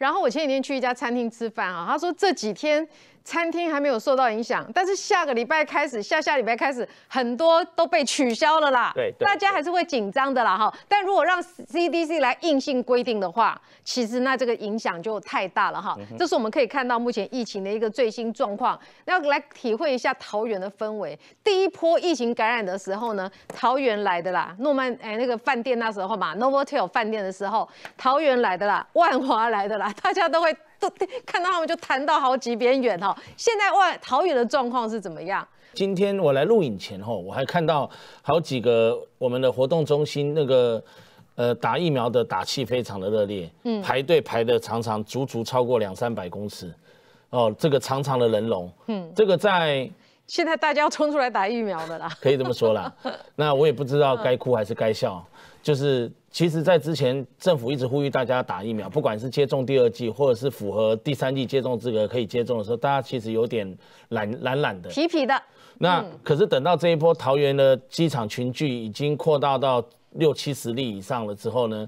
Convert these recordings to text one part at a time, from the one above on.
然后我前几天去一家餐厅吃饭啊，他说这几天餐厅还没有受到影响，但是下个礼拜开始，下下礼拜开始，很多都被取消了啦。对，大家还是会紧张的啦哈。但如果让 CDC 来硬性规定的话，其实那这个影响就太大了哈。这是我们可以看到目前疫情的一个最新状况。要来体会一下桃园的氛围。第一波疫情感染的时候呢，桃园来的啦，诺曼哎那个饭店那时候嘛，Novotel 饭店的时候，桃园来的啦，万华来的啦。大家都会都看到他们就谈到好几边远哦。现在外桃园的状况是怎么样？今天我来录影前后，我还看到好几个我们的活动中心那个呃打疫苗的打气非常的热烈，嗯，排队排的长长，足足超过两三百公尺，哦，这个长长的人龙，嗯，这个在。现在大家要冲出来打疫苗的啦，可以这么说啦。那我也不知道该哭还是该笑，就是其实，在之前政府一直呼吁大家打疫苗，不管是接种第二剂或者是符合第三剂接种资格可以接种的时候，大家其实有点懒懒懒的，皮皮的。那可是等到这一波桃园的机场群聚已经扩大到。六七十例以上了之后呢，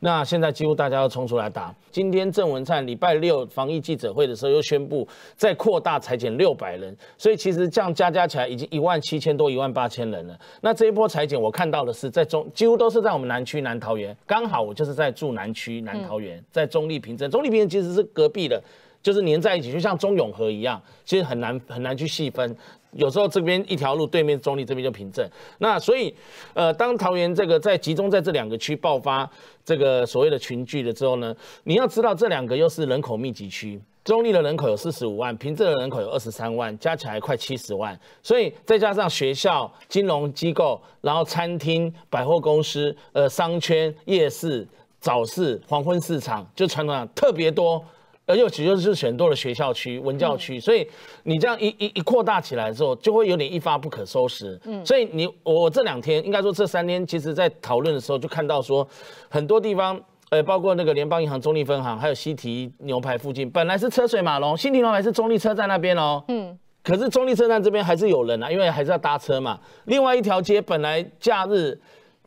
那现在几乎大家都冲出来打。今天郑文灿礼拜六防疫记者会的时候又宣布再扩大裁减六百人，所以其实这样加加起来已经一万七千多、一万八千人了。那这一波裁减，我看到的是在中几乎都是在我们南区南桃园，刚好我就是在住南区南桃园，在中立平镇，中立平镇其实是隔壁的。就是粘在一起，就像中永和一样，其实很难很难去细分。有时候这边一条路对面中立这边就平镇，那所以，呃，当桃园这个在集中在这两个区爆发这个所谓的群聚的时候呢，你要知道这两个又是人口密集区，中立的人口有四十五万，平镇的人口有二十三万，加起来快七十万，所以再加上学校、金融机构，然后餐厅、百货公司、呃商圈、夜市、早市、黄昏市场，就传统上特别多。而又其实就是选多了学校区、文教区，所以你这样一一一扩大起来之后，就会有点一发不可收拾。嗯，所以你我这两天应该说这三天，其实在讨论的时候就看到说，很多地方，呃，包括那个联邦银行中立分行，还有西提牛排附近，本来是车水马龙，新亭牛还是中立车站那边哦，嗯，可是中立车站这边还是有人啊，因为还是要搭车嘛。另外一条街本来假日。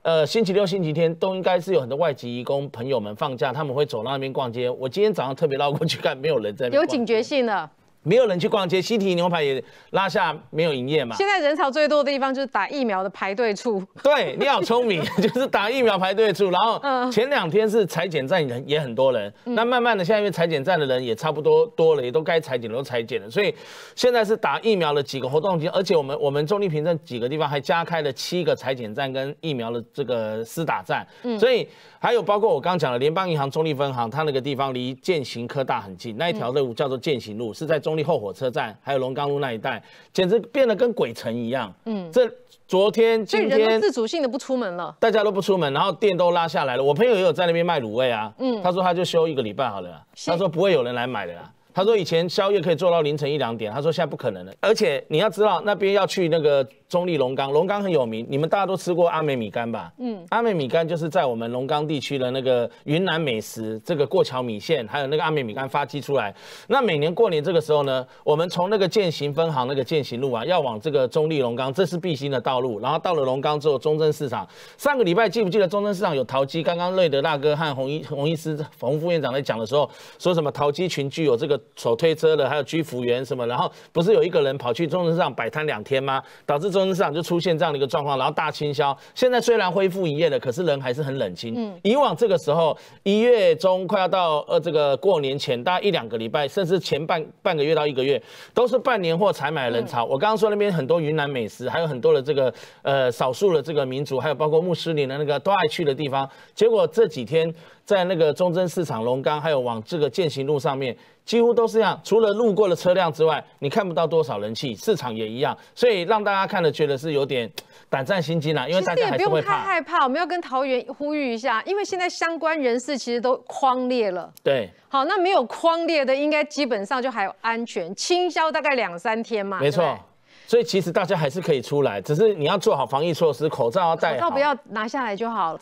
呃，星期六、星期天都应该是有很多外籍移工朋友们放假，他们会走到那边逛街。我今天早上特别绕过去看，没有人在。那边。有警觉性的。没有人去逛街，西提牛排也拉下没有营业嘛。现在人潮最多的地方就是打疫苗的排队处。对，你好聪明，就是打疫苗排队处。然后前两天是裁剪站人也很多人，那慢慢的现在因为裁剪站的人也差不多多了，也都该裁剪都裁剪了，所以现在是打疫苗的几个活动而且我们我们中立平镇几个地方还加开了七个裁剪站跟疫苗的这个私打站。嗯，所以还有包括我刚讲的联邦银行中立分行，它那个地方离建行科大很近，那一条路叫做建行路，是在中。后火车站还有龙岗路那一带，简直变得跟鬼城一样。嗯，这昨天、今天，人自主性的不出门了，大家都不出门，然后店都拉下来了。我朋友也有在那边卖卤味啊。嗯，他说他就休一个礼拜好了，他说不会有人来买的。啦。他说以前宵夜可以做到凌晨一两点，他说现在不可能了。而且你要知道那边要去那个中立龙岗，龙岗很有名，你们大家都吃过阿美米干吧？嗯，阿美米干就是在我们龙岗地区的那个云南美食，这个过桥米线，还有那个阿美米干发迹出来。那每年过年这个时候呢，我们从那个建行分行那个建行路啊，要往这个中立龙岗，这是必经的道路。然后到了龙岗之后，中正市场，上个礼拜记不记得中正市场有淘鸡？刚刚瑞德大哥和洪医洪医师、洪副院长在讲的时候，说什么淘鸡群具有这个。手推车的，还有居服员什么，然后不是有一个人跑去中正市场摆摊两天吗？导致中正市场就出现这样的一个状况，然后大清销。现在虽然恢复营业了，可是人还是很冷清。嗯，以往这个时候一月中快要到呃这个过年前，大概一两个礼拜，甚至前半半个月到一个月，都是办年货采买人潮。我刚刚说那边很多云南美食，还有很多的这个呃少数的这个民族，还有包括穆斯林的那个都爱去的地方。结果这几天在那个中正市场、龙岗，还有往这个践行路上面，几乎。都是这样，除了路过的车辆之外，你看不到多少人气，市场也一样，所以让大家看了觉得是有点胆战心惊啦，因为大家还是用太害怕。我们要跟桃园呼吁一下，因为现在相关人士其实都框裂了。对，好，那没有框裂的，应该基本上就还安全，清消大概两三天嘛。没错，所以其实大家还是可以出来，只是你要做好防疫措施，口罩要戴好，口罩不要拿下来就好了。